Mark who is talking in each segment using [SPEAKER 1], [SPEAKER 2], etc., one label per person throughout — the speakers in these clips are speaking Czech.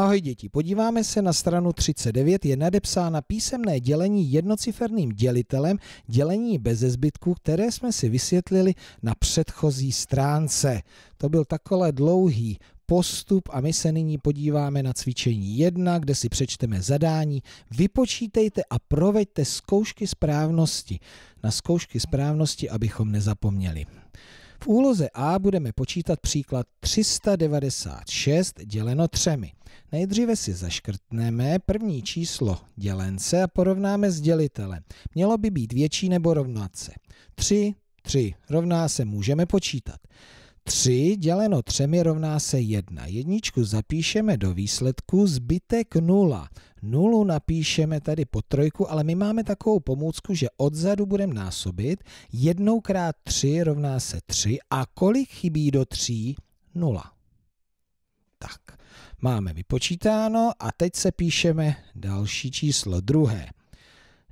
[SPEAKER 1] Ahoj děti, podíváme se na stranu 39, je nadepsána písemné dělení jednociferným dělitelem, dělení bez zbytku, které jsme si vysvětlili na předchozí stránce. To byl takhle dlouhý postup a my se nyní podíváme na cvičení 1, kde si přečteme zadání. Vypočítejte a proveďte zkoušky správnosti. Na zkoušky správnosti, abychom nezapomněli. V úloze A budeme počítat příklad 396 děleno třemi. Nejdříve si zaškrtneme první číslo dělence a porovnáme s dělitelem. Mělo by být větší nebo rovnat se. 3, 3 rovná se můžeme počítat. 3 děleno 3 rovná se 1. Jedničku zapíšeme do výsledku, zbytek 0. Nulu napíšeme tady po trojku, ale my máme takovou pomůcku, že odzadu budeme násobit. Jednou krát 3 rovná se 3 a kolik chybí do 3? 0. Tak, máme vypočítáno a teď se píšeme další číslo, druhé.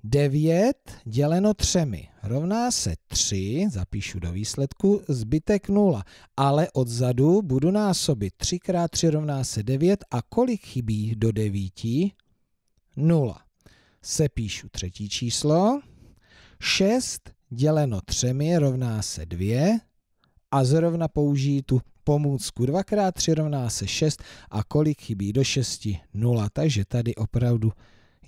[SPEAKER 1] 9 děleno 3 rovná se 3, zapíšu do výsledku, zbytek 0. Ale odzadu budu násobit 3 x 3 rovná se 9 a kolik chybí do 9? 0. Sepíšu třetí číslo. 6 děleno 3 rovná se 2 a zrovna použijí tu pomůcku. 2 x 3 rovná se 6 a kolik chybí do 6? 0. Takže tady opravdu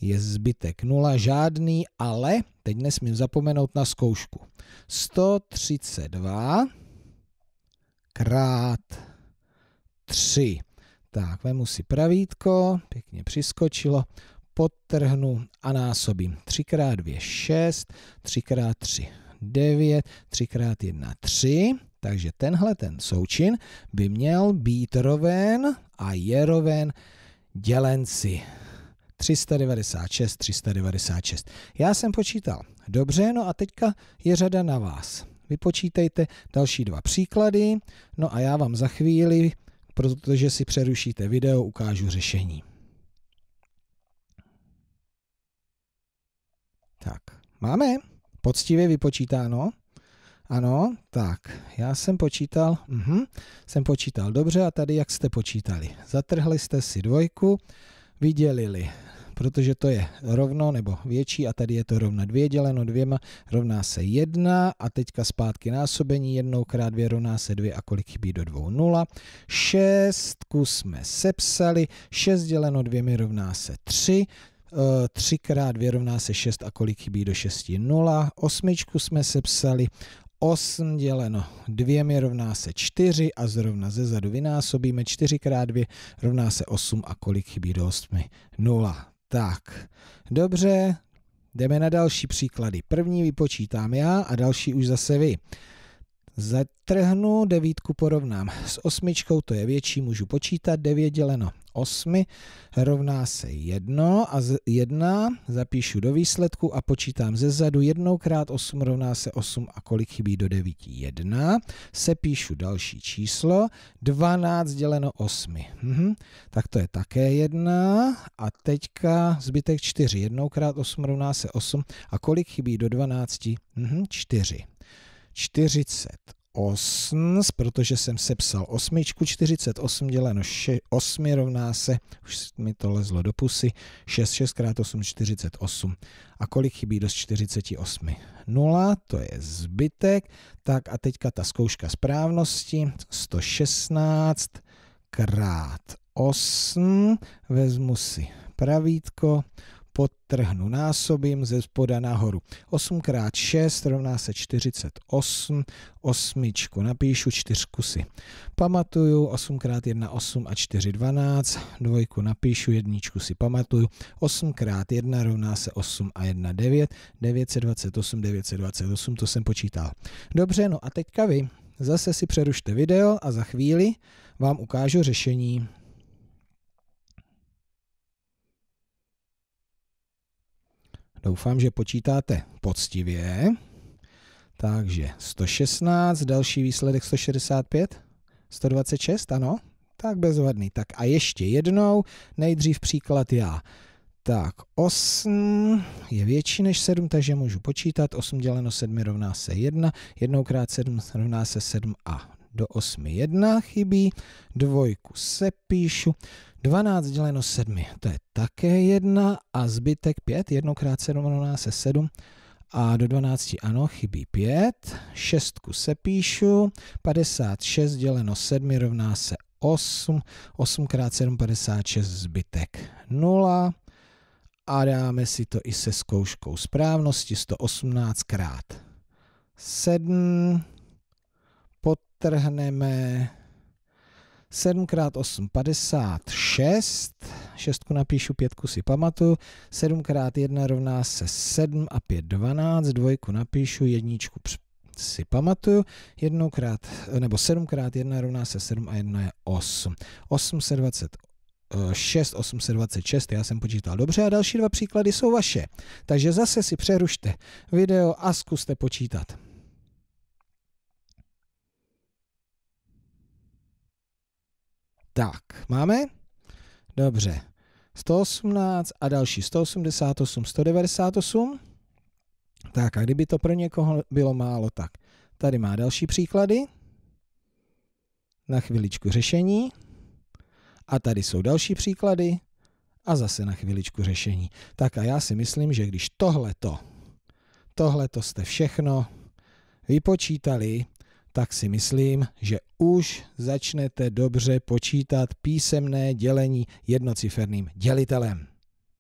[SPEAKER 1] je zbytek 0, žádný, ale teď nesmím zapomenout na zkoušku. 132 krát 3. Tak, vemu si pravítko, pěkně přiskočilo, podtrhnu a násobím. 3 x 2 6, 3 x 3 9, 3 x 1 3. Takže tenhle ten součin by měl být roven a je roven dělenci. 396, 396. Já jsem počítal. Dobře, no a teďka je řada na vás. Vypočítejte další dva příklady, no a já vám za chvíli, protože si přerušíte video, ukážu řešení. Tak, máme poctivě vypočítáno. Ano, tak, já jsem počítal, mhm, jsem počítal dobře a tady jak jste počítali. Zatrhli jste si dvojku, vydělili, protože to je rovno nebo větší a tady je to rovna dvě děleno dvěma rovná se jedna a teďka zpátky násobení jednou krát dvě rovná se dvě a kolik chybí do dvou nula. Šestku jsme sepsali, šest děleno dvěmi rovná se tři, 3 krát 2 rovná se 6 a kolik chybí do 6 0. Osmičku jsme sepsali, 8 děleno 2 je rovná se 4 a zrovna ze zadu vynásobíme 4 krát 2 rovná se 8 a kolik chybí do 8? 0. Tak, dobře, jdeme na další příklady. První vypočítám já a další už zase vy. Zatrhnu devítku porovnám. S osmičkou to je větší, můžu počítat. 9 děleno 8 rovná se 1 a 1 zapíšu do výsledku a počítám ze zadu 1 krát 8 rovná se 8 a kolik chybí do 9? 1. Sepíšu další číslo 12 děleno 8. Mhm. Tak to je také 1 a teďka zbytek 4. 1 krát 8 rovná se 8 a kolik chybí do 12? Mhm. 4. 48, protože jsem sepsal osmičku, 48 děleno 8 rovná se, už mi to lezlo do pusy, 6, 6 krát 8, 48. A kolik chybí do 48? 0, to je zbytek. Tak a teďka ta zkouška správnosti, 116 krát 8, vezmu si pravítko, podtrhnu, násobím ze spoda nahoru. 8 x 6 rovná se 48, osmičku napíšu, čtyřku si pamatuju, 8 x 1 8 a 4 12, dvojku napíšu, jedničku si pamatuju, 8 x 1 rovná se 8 a 1 9, 928, 928, to jsem počítal. Dobře, no a teďka vy zase si přerušte video a za chvíli vám ukážu řešení. Doufám, že počítáte poctivě. Takže 116, další výsledek 165, 126, ano, tak bezvadný. Tak a ještě jednou, nejdřív příklad já. Tak 8 je větší než 7, takže můžu počítat. 8 děleno 7 rovná se 1, 1 krát 7 rovná se 7 a do 8 jedna chybí, dvojku sepíšu, 12 děleno 7, to je také 1 a zbytek 5, 1 krát 7 rovná se 7 a do 12 ano, chybí 5, 6 sepíšu, 56 děleno 7 rovná se 8, 8 krát 7, 56, zbytek 0 a dáme si to i se zkouškou správnosti 118 krát 7 vytrhneme 7 x 8, 56. 6 napíšu, 5 si pamatuju. 7 x 1 rovná se 7 a 5, 12. 2 napíšu, 1 si pamatuju. 1 krát, nebo 7 x 1 rovná se 7 a 1 je 8. 820 6, 826, já jsem počítal dobře a další dva příklady jsou vaše. Takže zase si přerušte video a zkuste počítat. Tak, máme? Dobře. 118 a další 188, 198. Tak a kdyby to pro někoho bylo málo, tak tady má další příklady. Na chviličku řešení. A tady jsou další příklady. A zase na chviličku řešení. Tak a já si myslím, že když tohleto, tohleto jste všechno vypočítali, tak si myslím, že už začnete dobře počítat písemné dělení jednociferným dělitelem.